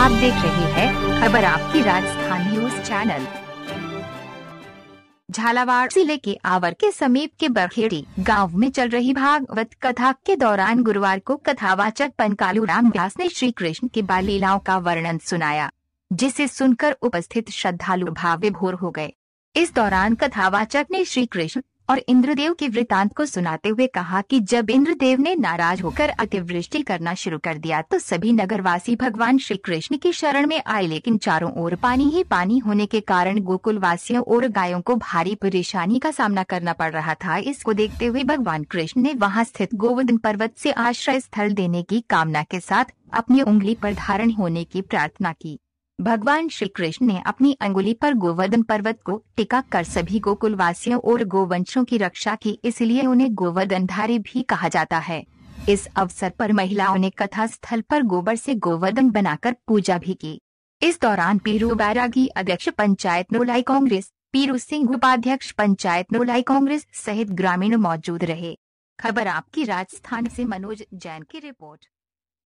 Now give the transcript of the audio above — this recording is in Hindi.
आप देख रहे हैं खबर आपकी राजस्थान न्यूज चैनल झालावाड़ जिले के आवर के समीप के बरखेड़ी गांव में चल रही भागवत कथा के दौरान गुरुवार को कथावाचक पनकालू राम व्यास ने श्री कृष्ण के बालीलाओं का वर्णन सुनाया जिसे सुनकर उपस्थित श्रद्धालु भाव विभोर हो गए इस दौरान कथावाचक ने श्री कृष्ण और इंद्रदेव के वृतांत को सुनाते हुए कहा कि जब इंद्रदेव ने नाराज होकर अतिवृष्टि करना शुरू कर दिया तो सभी नगरवासी भगवान श्री कृष्ण की शरण में आए लेकिन चारों ओर पानी ही पानी होने के कारण गोकुल वासियों और गायों को भारी परेशानी का सामना करना पड़ रहा था इसको देखते हुए भगवान कृष्ण ने वहाँ स्थित गोवर्धन पर्वत ऐसी आश्रय स्थल देने की कामना के साथ अपनी उंगली पर धारण होने की प्रार्थना की भगवान श्री कृष्ण ने अपनी अंगुली पर गोवर्धन पर्वत को टिका कर सभी गोकुलवासियों और गोवंशों की रक्षा की इसलिए उन्हें गोवर्धन धारी भी कहा जाता है इस अवसर पर महिलाओं ने कथा स्थल पर गोबर से गोवर्धन बनाकर पूजा भी की इस दौरान पीरू बैरागी अध्यक्ष पंचायत नोलाई कांग्रेस पीरू सिंह उपाध्यक्ष पंचायत नोलाई कांग्रेस सहित ग्रामीण मौजूद रहे खबर आपकी राजस्थान से मनोज जैन की रिपोर्ट